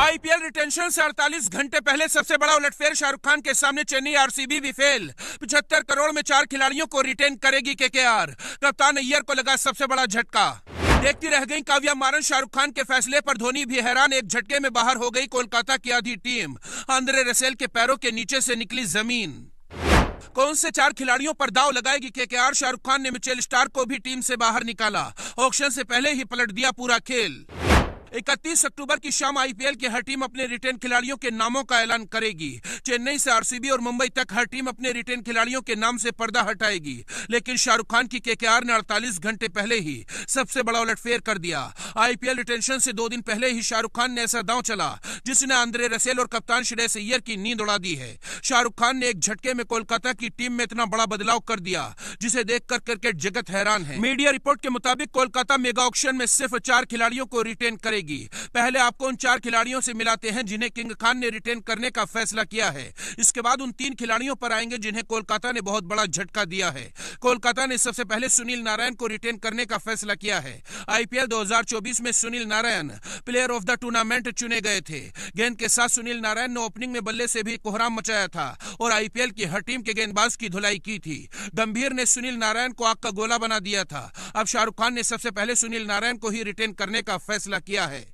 IPL retention से 48 घंटे पहले सबसे बड़ा उलटफेर शाहरुख खान के सामने चेन्नई आरसीबी भी फेल पचहत्तर करोड़ में चार खिलाड़ियों को रिटेन करेगी के कप्तान अय्यर को लगा सबसे बड़ा झटका देखती रह गई काव्या मारन शाहरुख खान के फैसले पर धोनी भी हैरान एक झटके में बाहर हो गई कोलकाता की आधी टीम आंद्रे रसेल के पैरों के नीचे से निकली जमीन कौन से चार खिलाड़ियों पर दाव लगाएगी के के आर शाहरुख खान ने मिचेल स्टार को भी टीम से बाहर निकाला ऑक्शन से पहले ही पलट दिया पूरा खेल इकतीस अक्टूबर की शाम आईपीएल की हर टीम अपने रिटर्न खिलाड़ियों के नामों का ऐलान करेगी चेन्नई से आरसीबी और मुंबई तक हर टीम अपने रिटर्न खिलाड़ियों के नाम से पर्दा हटाएगी लेकिन शाहरुख खान की केकेआर ने अड़तालीस घंटे पहले ही सबसे बड़ा उलटफेर कर दिया आईपीएल रिटेंशन से दो दिन पहले ही शाहरुख खान ने ऐसा दांव चला जिसने आंद्रे रसेल और कप्तान श्रेय सैयर की नींद उड़ा दी है शाहरुख खान ने एक झटके में कोलकाता की टीम में इतना बड़ा बदलाव कर दिया जिसे कर क्रिकेट जगत हैरान है मीडिया रिपोर्ट के मुताबिक कोलकाता मेगा ऑक्शन में सिर्फ चार खिलाड़ियों को रिटेन करेगी पहले आपको उन चार खिलाड़ियों से मिलाते हैं जिन्हें किंग खान ने रिटेन करने का फैसला किया है इसके बाद उन तीन खिलाड़ियों पर आएंगे जिन्हें कोलकाता ने बहुत बड़ा झटका दिया है कोलकाता ने सबसे पहले सुनील नारायण को रिटेन करने का फैसला किया है आईपीएल 2024 में Sunil Narine player of the tournament चुने गए थे गेंद के साथ सुनील नारायण ने ओपनिंग में बल्ले से भी कोहराम मचाया था और आईपीएल की हर टीम के गेंदबाज की धुलाई की थी गंभीर ने सुनील नारायण को आग का गोला बना दिया था अब शाहरुख खान ने सबसे पहले सुनील नारायण को ही रिटेन करने का फैसला किया है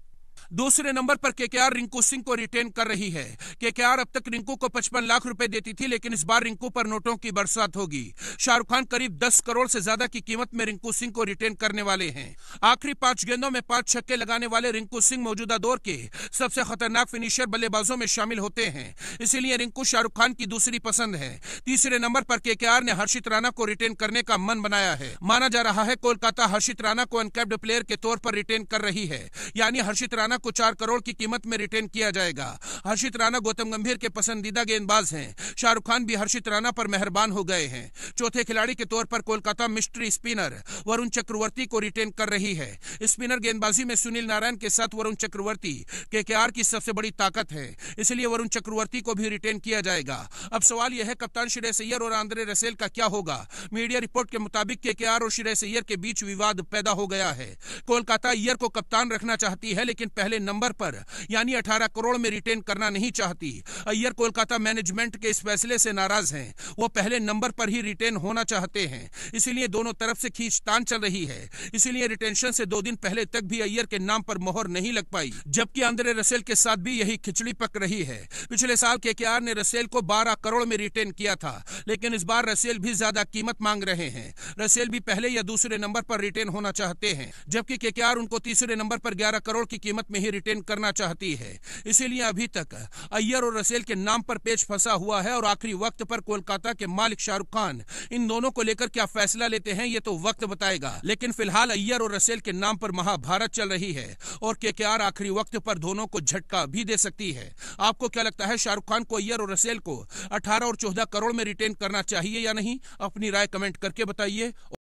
दूसरे नंबर पर केकेआर रिंकू सिंह को रिटेन कर रही है केकेआर अब तक रिंकू को पचपन लाख रुपए देती थी लेकिन इस बार रिंकू पर नोटों की बरसात होगी शाहरुख खान करीब दस करोड़ से ज्यादा की कीमत में रिंकू सिंह को रिटेन करने वाले हैं आखिरी पांच गेंदों में पांच छक्के लगाने वाले रिंकू सिंह मौजूदा दौर के सबसे खतरनाक फिनिशर बल्लेबाजों में शामिल होते हैं इसीलिए रिंकू शाहरुख खान की दूसरी पसंद है तीसरे नंबर पर केकेआर ने हर्षित राणा को रिटेन करने का मन बनाया है माना जा रहा है कोलकाता हर्षित राणा को अनकैप्ड प्लेयर के तौर पर रिटेन कर रही है यानी हर्षित राणा लाख को चार करोड़ की कीमत में रिटेन किया जाएगा हर्षित राणा गौतम गंभीर के पसंदीदा गेंदबाज हैं शाहरुख खान भी हर्षित राणा पर मेहरबान हो गए हैं चौथे खिलाड़ी के तौर पर कोलकाता मिस्ट्री स्पिनर वरुण चक्रवर्ती को रिटेन कर रही है स्पिनर गेंदबाजी में सुनील नारायण के साथ वरुण चक्रवर्ती के की सबसे बड़ी ताकत है इसलिए वरुण चक्रवर्ती को भी रिटेन किया जाएगा अब सवाल यह है कप्तान श्रेय सैयर और आंद्रे रसेल का क्या होगा मीडिया रिपोर्ट के मुताबिक के और श्रेय सैयर के बीच विवाद पैदा हो गया है कोलकाता ईयर को कप्तान रखना चाहती है लेकिन पहले पहले नंबर पर यानी 18 करोड़ में रिटेन करना नहीं चाहती अय्यर कोलकाता मैनेजमेंट के इस फैसले से नाराज हैं वो पहले नंबर पर ही रिटेन होना चाहते हैं इसीलिए दोनों तरफ से खींचतान चल रही है इसीलिए रिटेंशन से दो दिन पहले तक भी अय्यर के नाम पर मोहर नहीं लग पाई जबकि आंद्रे रसेल के साथ भी यही खिचड़ी पक रही है पिछले साल के ने रसेल को बारह करोड़ में रिटेन किया था लेकिन इस बार रसेल भी ज्यादा कीमत मांग रहे हैं रसेल भी पहले या दूसरे नंबर पर रिटेन होना चाहते हैं जबकि के उनको तीसरे नंबर पर ग्यारह करोड़ की कीमत में में ही रिटेन करना चाहती है इसीलिए अभी तक अय्यर और रसेल के नाम पर पेच फंसा हुआ है और आखिरी वक्त पर कोलकाता के मालिक शाहरुख खान इन दोनों को लेकर क्या फैसला लेते हैं ये तो वक्त बताएगा लेकिन फिलहाल अय्यर और रसेल के नाम पर महाभारत चल रही है और के आखिरी वक्त पर दोनों को झटका भी दे सकती है आपको क्या लगता है शाहरुख खान को अय्यर और रसेल को अठारह और चौदह करोड़ में रिटेन करना चाहिए या नहीं अपनी राय कमेंट करके बताइए